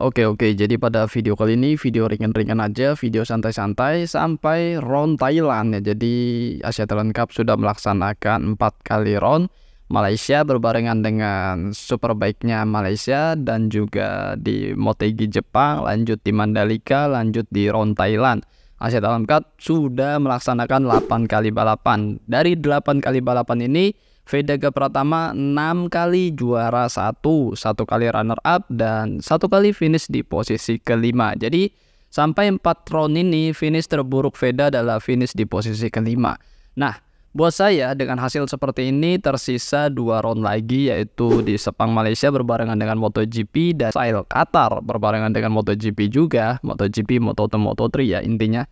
Oke oke, jadi pada video kali ini video ringan-ringan aja, video santai-santai sampai round Thailand ya. Jadi Asia Thailand Cup sudah melaksanakan empat kali round Malaysia berbarengan dengan super baiknya Malaysia dan juga di Motegi Jepang, lanjut di Mandalika, lanjut di round Thailand. Asia Thailand Cup sudah melaksanakan 8 kali balapan. Dari 8 kali balapan ini Vedaga Pratama 6 kali juara 1, satu kali runner up dan satu kali finish di posisi kelima. Jadi sampai 4 round ini finish terburuk Veda adalah finish di posisi kelima. Nah, buat saya dengan hasil seperti ini tersisa dua round lagi yaitu di Sepang Malaysia berbarengan dengan MotoGP dan Sail Qatar berbarengan dengan MotoGP juga, MotoGP, Moto2, Moto3 ya intinya.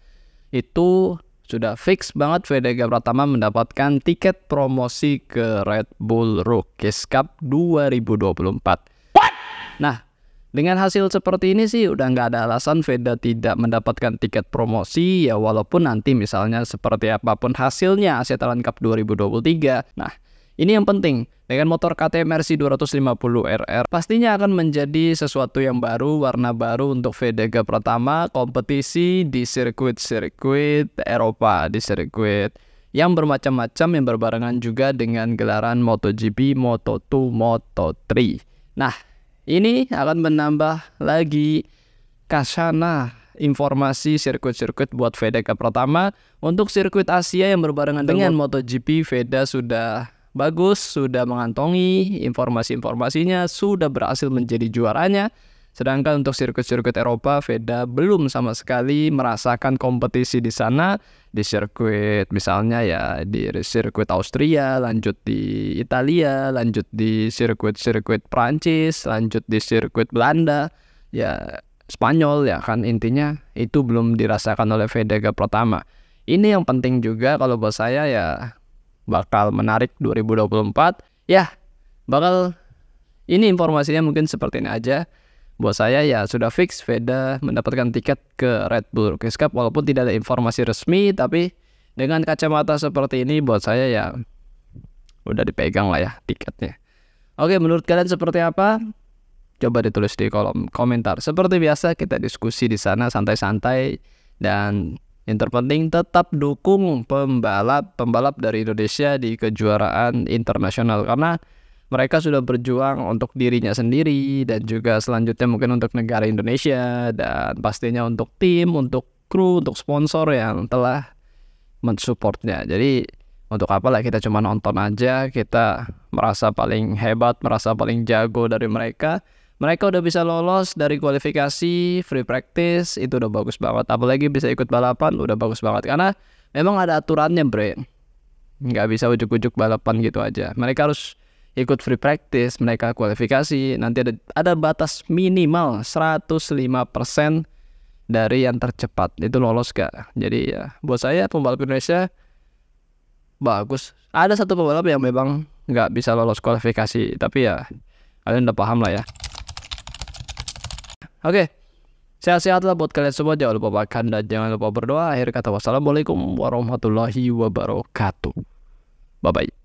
Itu sudah fix banget Fedega Pratama mendapatkan tiket promosi ke Red Bull Rookies Cup 2024. What? Nah, dengan hasil seperti ini sih udah nggak ada alasan Veda tidak mendapatkan tiket promosi ya walaupun nanti misalnya seperti apapun hasilnya Asia Talent Cup 2023. Nah, ini yang penting. Dengan motor KTM RC 250 RR pastinya akan menjadi sesuatu yang baru, warna baru untuk Vega pertama kompetisi di sirkuit-sirkuit Eropa, di sirkuit yang bermacam-macam yang berbarengan juga dengan gelaran MotoGP, Moto2, Moto3. Nah, ini akan menambah lagi kasana informasi sirkuit-sirkuit buat Veda pertama. Untuk sirkuit Asia yang berbarengan dengan, dengan MotoGP, Veda sudah bagus, sudah mengantongi informasi-informasinya, sudah berhasil menjadi juaranya. Sedangkan untuk sirkuit-sirkuit Eropa, Veda belum sama sekali merasakan kompetisi di sana di sirkuit misalnya ya di sirkuit Austria, lanjut di Italia, lanjut di sirkuit-sirkuit Prancis, lanjut di sirkuit Belanda, ya Spanyol ya kan intinya itu belum dirasakan oleh Vega pertama. Ini yang penting juga kalau buat saya ya bakal menarik 2024. Ya, bakal ini informasinya mungkin seperti ini aja. Buat saya ya sudah fix Veda mendapatkan tiket ke Red Bull Rookies Cup walaupun tidak ada informasi resmi tapi dengan kacamata seperti ini buat saya ya udah dipegang lah ya tiketnya. Oke, menurut kalian seperti apa? Coba ditulis di kolom komentar. Seperti biasa kita diskusi di sana santai-santai dan yang terpenting tetap dukung pembalap-pembalap dari Indonesia di kejuaraan internasional karena mereka sudah berjuang untuk dirinya sendiri dan juga selanjutnya mungkin untuk negara Indonesia dan pastinya untuk tim, untuk kru, untuk sponsor yang telah mensupportnya. Jadi untuk apa lah kita cuma nonton aja, kita merasa paling hebat, merasa paling jago dari mereka mereka udah bisa lolos dari kualifikasi free practice itu udah bagus banget apalagi bisa ikut balapan udah bagus banget karena memang ada aturannya bre nggak bisa ujuk-ujuk balapan gitu aja mereka harus ikut free practice mereka kualifikasi nanti ada ada batas minimal 105% dari yang tercepat itu lolos gak jadi ya buat saya pembalap Indonesia bagus ada satu pembalap yang memang nggak bisa lolos kualifikasi tapi ya kalian udah paham lah ya Oke, sehat sehatlah buat kalian semua. Jangan lupa makan dan jangan lupa berdoa. Akhir kata wassalamualaikum warahmatullahi wabarakatuh. Bye-bye.